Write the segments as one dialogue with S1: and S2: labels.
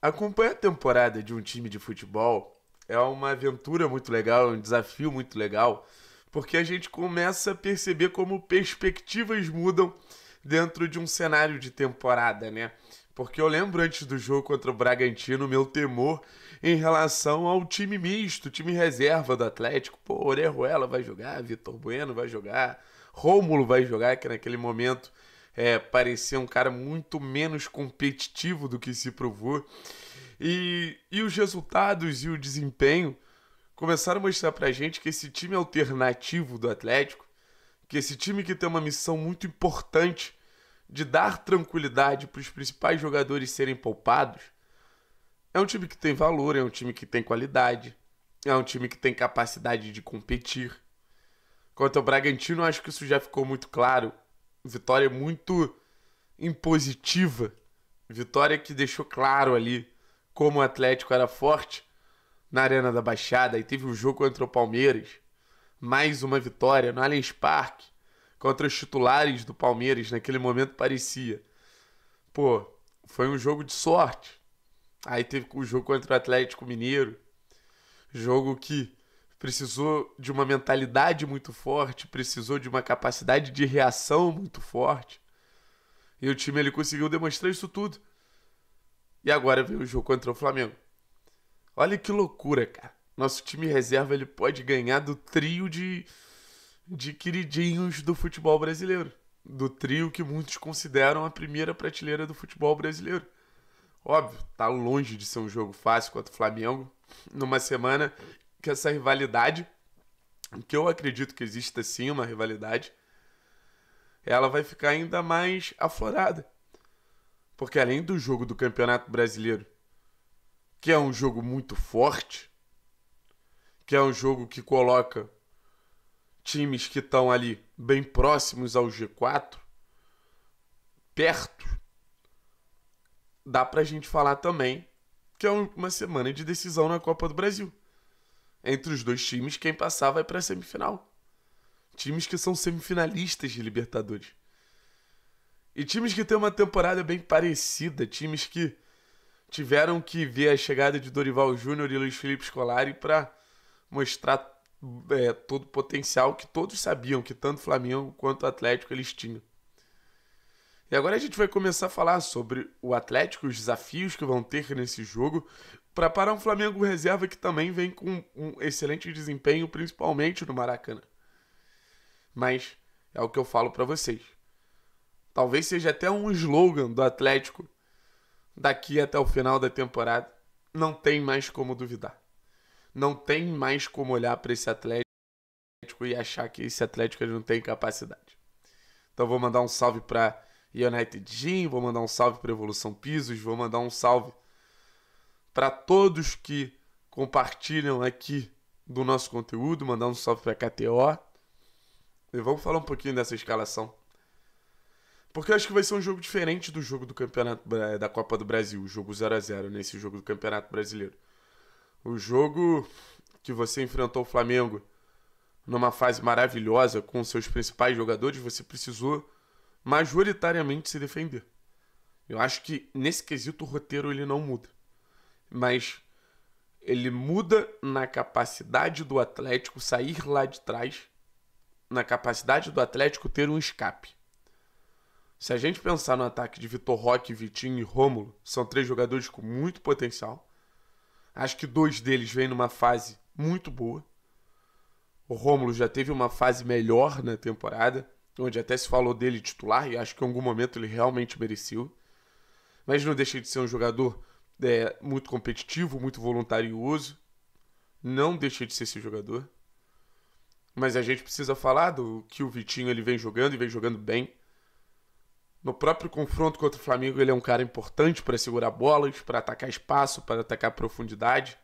S1: Acompanhar a temporada de um time de futebol é uma aventura muito legal, é um desafio muito legal, porque a gente começa a perceber como perspectivas mudam dentro de um cenário de temporada, né? Porque eu lembro antes do jogo contra o Bragantino, meu temor em relação ao time misto, time reserva do Atlético. Pô, Orejuela vai jogar, Vitor Bueno vai jogar, Rômulo vai jogar, que naquele momento é, parecer um cara muito menos competitivo do que se provou. E, e os resultados e o desempenho começaram a mostrar pra gente que esse time alternativo do Atlético, que esse time que tem uma missão muito importante de dar tranquilidade para os principais jogadores serem poupados, é um time que tem valor, é um time que tem qualidade, é um time que tem capacidade de competir. Quanto ao Bragantino, acho que isso já ficou muito claro Vitória muito impositiva. Vitória que deixou claro ali como o Atlético era forte na Arena da Baixada. E teve o um jogo contra o Palmeiras. Mais uma vitória no Allianz Parque contra os titulares do Palmeiras. Naquele momento parecia. Pô, foi um jogo de sorte. Aí teve o jogo contra o Atlético Mineiro. Jogo que precisou de uma mentalidade muito forte, precisou de uma capacidade de reação muito forte. E o time ele conseguiu demonstrar isso tudo. E agora vem o jogo contra o Flamengo. Olha que loucura, cara. Nosso time reserva ele pode ganhar do trio de, de queridinhos do futebol brasileiro. Do trio que muitos consideram a primeira prateleira do futebol brasileiro. Óbvio, tá longe de ser um jogo fácil contra o Flamengo. Numa semana que essa rivalidade, que eu acredito que exista sim uma rivalidade, ela vai ficar ainda mais aflorada. Porque além do jogo do Campeonato Brasileiro, que é um jogo muito forte, que é um jogo que coloca times que estão ali bem próximos ao G4, perto, dá pra gente falar também que é uma semana de decisão na Copa do Brasil entre os dois times, quem passar vai para a semifinal. Times que são semifinalistas de Libertadores. E times que têm uma temporada bem parecida, times que tiveram que ver a chegada de Dorival Júnior e Luiz Felipe Scolari para mostrar é, todo o potencial que todos sabiam que tanto Flamengo quanto Atlético eles tinham. E agora a gente vai começar a falar sobre o Atlético, os desafios que vão ter nesse jogo, para parar um Flamengo reserva que também vem com um excelente desempenho, principalmente no Maracanã. Mas é o que eu falo para vocês. Talvez seja até um slogan do Atlético daqui até o final da temporada. Não tem mais como duvidar. Não tem mais como olhar para esse Atlético e achar que esse Atlético não tem capacidade. Então vou mandar um salve para United Gym, vou mandar um salve para Evolução Pisos, vou mandar um salve para todos que compartilham aqui do nosso conteúdo, mandar um salve para KTO. E vamos falar um pouquinho dessa escalação. Porque eu acho que vai ser um jogo diferente do jogo do Campeonato eh, da Copa do Brasil, o jogo 0 a 0 nesse jogo do Campeonato Brasileiro. O jogo que você enfrentou o Flamengo numa fase maravilhosa com seus principais jogadores, você precisou majoritariamente se defender. Eu acho que nesse quesito o roteiro ele não muda. Mas ele muda na capacidade do Atlético sair lá de trás, na capacidade do Atlético ter um escape. Se a gente pensar no ataque de Vitor Roque, Vitinho e Rômulo, são três jogadores com muito potencial. Acho que dois deles vêm numa fase muito boa. O Rômulo já teve uma fase melhor na temporada, onde até se falou dele titular, e acho que em algum momento ele realmente mereceu. Mas não deixa de ser um jogador é, muito competitivo, muito voluntarioso. Não deixa de ser esse jogador. Mas a gente precisa falar do que o Vitinho ele vem jogando e vem jogando bem. No próprio confronto contra o Flamengo, ele é um cara importante para segurar bolas, para atacar espaço, para atacar profundidade,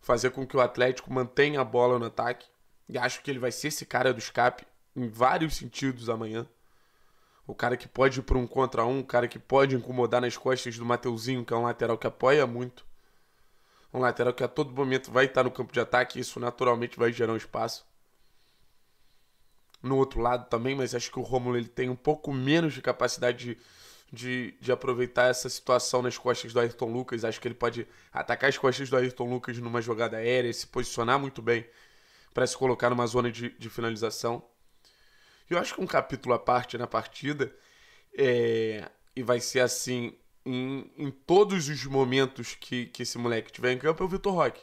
S1: fazer com que o Atlético mantenha a bola no ataque. E acho que ele vai ser esse cara do escape em vários sentidos amanhã. O cara que pode ir para um contra um, o cara que pode incomodar nas costas do Mateuzinho, que é um lateral que apoia muito. Um lateral que a todo momento vai estar no campo de ataque, e isso naturalmente vai gerar um espaço. No outro lado também, mas acho que o Romulo ele tem um pouco menos de capacidade de, de, de aproveitar essa situação nas costas do Ayrton Lucas. Acho que ele pode atacar as costas do Ayrton Lucas numa jogada aérea, se posicionar muito bem para se colocar numa zona de, de finalização. Eu acho que um capítulo à parte na partida, é, e vai ser assim em, em todos os momentos que, que esse moleque tiver em campo, é o Vitor Roque.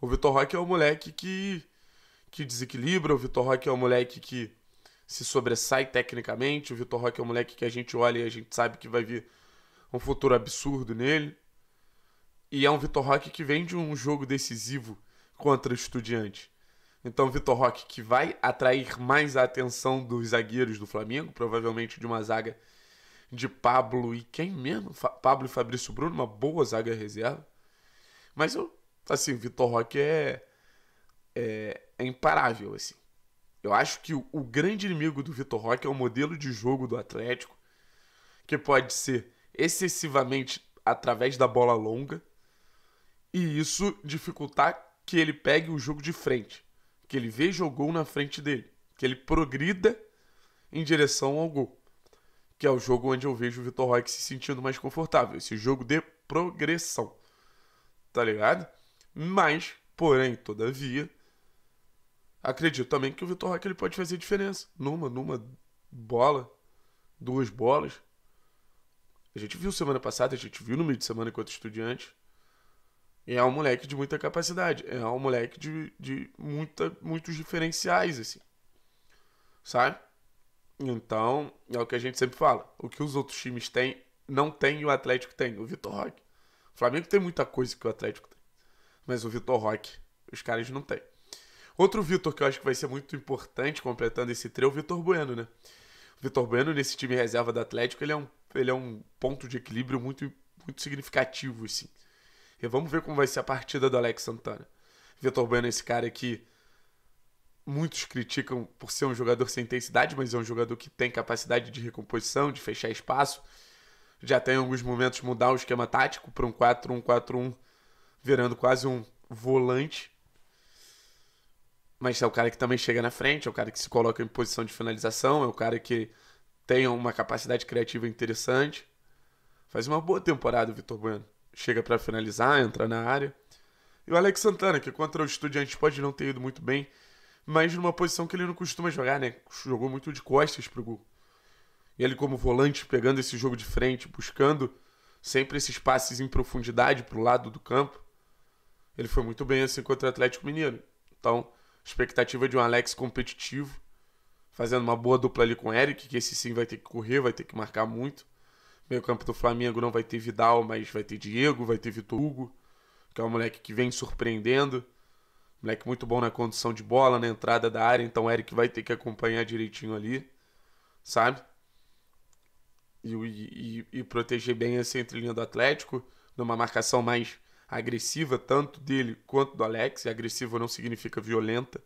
S1: O Vitor Roque é o moleque que, que desequilibra, o Vitor Roque é o moleque que se sobressai tecnicamente, o Vitor Roque é o moleque que a gente olha e a gente sabe que vai vir um futuro absurdo nele. E é um Vitor Roque que vem de um jogo decisivo contra o Estudiante. Então, Vitor Roque, que vai atrair mais a atenção dos zagueiros do Flamengo, provavelmente de uma zaga de Pablo e quem mesmo? Fa Pablo e Fabrício Bruno, uma boa zaga reserva. Mas eu, assim, Vitor Roque é, é, é imparável, assim. Eu acho que o, o grande inimigo do Vitor Roque é o modelo de jogo do Atlético, que pode ser excessivamente através da bola longa, e isso dificultar que ele pegue o jogo de frente que ele veja o gol na frente dele, que ele progrida em direção ao gol, que é o jogo onde eu vejo o Vitor Roque se sentindo mais confortável, esse jogo de progressão, tá ligado? Mas, porém, todavia, acredito também que o Vitor Roque ele pode fazer diferença numa, numa bola, duas bolas. A gente viu semana passada, a gente viu no meio de semana enquanto estudiante é um moleque de muita capacidade, é um moleque de, de muita, muitos diferenciais, assim. Sabe? Então, é o que a gente sempre fala. O que os outros times têm, não tem e o Atlético tem, o Vitor Roque. O Flamengo tem muita coisa que o Atlético tem. Mas o Vitor Roque, os caras não têm. Outro Vitor que eu acho que vai ser muito importante completando esse trio é o Vitor Bueno, né? O Vitor Bueno, nesse time reserva do Atlético, ele é um, ele é um ponto de equilíbrio muito, muito significativo, assim e vamos ver como vai ser a partida do Alex Santana. Vitor Bueno é esse cara que muitos criticam por ser um jogador sem intensidade, mas é um jogador que tem capacidade de recomposição, de fechar espaço. Já tem em alguns momentos mudar o esquema tático para um 4-1-4-1, virando quase um volante. Mas é o cara que também chega na frente, é o cara que se coloca em posição de finalização, é o cara que tem uma capacidade criativa interessante. Faz uma boa temporada o Vitor Bueno chega para finalizar, entra na área. E o Alex Santana, que contra o Estudiantes pode não ter ido muito bem, mas numa posição que ele não costuma jogar, né? Jogou muito de costas pro gol. E ele como volante pegando esse jogo de frente, buscando sempre esses passes em profundidade pro lado do campo. Ele foi muito bem assim contra o Atlético Mineiro. Então, expectativa de um Alex competitivo, fazendo uma boa dupla ali com o Eric, que esse sim vai ter que correr, vai ter que marcar muito. Meio campo do Flamengo não vai ter Vidal, mas vai ter Diego, vai ter Vitor Hugo, que é um moleque que vem surpreendendo. Moleque muito bom na condição de bola, na entrada da área, então o Eric vai ter que acompanhar direitinho ali, sabe? E, e, e proteger bem essa entrelinha do Atlético, numa marcação mais agressiva, tanto dele quanto do Alex. E agressiva não significa violenta,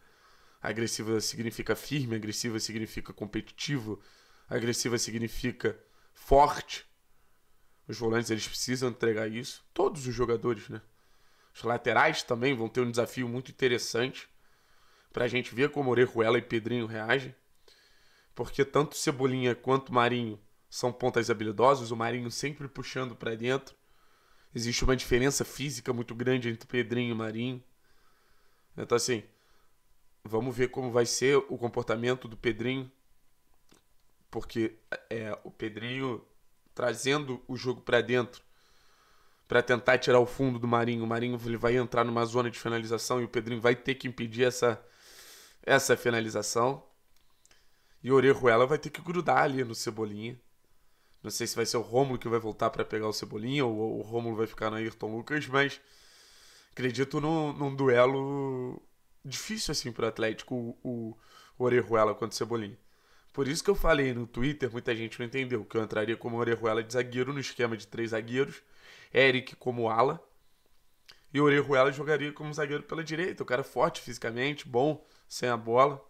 S1: agressiva significa firme, agressiva significa competitivo, agressiva significa forte, os volantes eles precisam entregar isso. Todos os jogadores, né? Os laterais também vão ter um desafio muito interessante para a gente ver como Orejuela e Pedrinho reagem. Porque tanto Cebolinha quanto Marinho são pontas habilidosos, o Marinho sempre puxando para dentro. Existe uma diferença física muito grande entre Pedrinho e Marinho. Então, assim, vamos ver como vai ser o comportamento do Pedrinho. Porque é, o Pedrinho trazendo o jogo para dentro para tentar tirar o fundo do Marinho. O Marinho ele vai entrar numa zona de finalização e o Pedrinho vai ter que impedir essa, essa finalização. E o Orejuela vai ter que grudar ali no Cebolinha. Não sei se vai ser o Rômulo que vai voltar para pegar o Cebolinha ou o Rômulo vai ficar na Ayrton Lucas, mas acredito num, num duelo difícil assim para o Atlético, o, o Orejuela contra o Cebolinha. Por isso que eu falei no Twitter, muita gente não entendeu, que eu entraria como Orejuela de zagueiro no esquema de três zagueiros, Eric como ala, e Orejuela jogaria como zagueiro pela direita, o cara forte fisicamente, bom, sem a bola,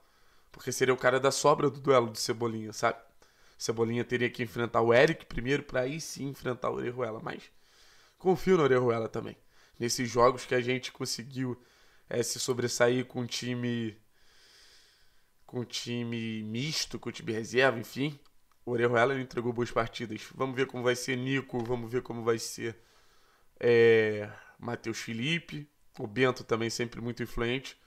S1: porque seria o cara da sobra do duelo do Cebolinha, sabe? Cebolinha teria que enfrentar o Eric primeiro para aí sim enfrentar o Orejuela, mas confio no Orejuela também. Nesses jogos que a gente conseguiu é, se sobressair com um time com time misto, com time reserva, enfim. O Orejuela entregou boas partidas. Vamos ver como vai ser Nico, vamos ver como vai ser é, Matheus Felipe. O Bento também sempre muito influente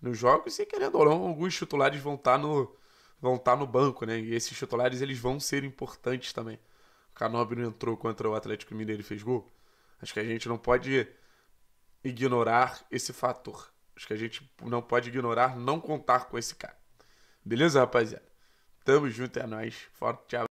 S1: nos jogos. E querendo ou não, alguns titulares vão estar tá no, vão estar tá no banco, né? E esses titulares eles vão ser importantes também. O Canobi não entrou contra o Atlético Mineiro e fez gol. Acho que a gente não pode ignorar esse fator. Acho que a gente não pode ignorar não contar com esse cara. Beleza, rapaziada? Tamo junto, é nóis. Forte tchau.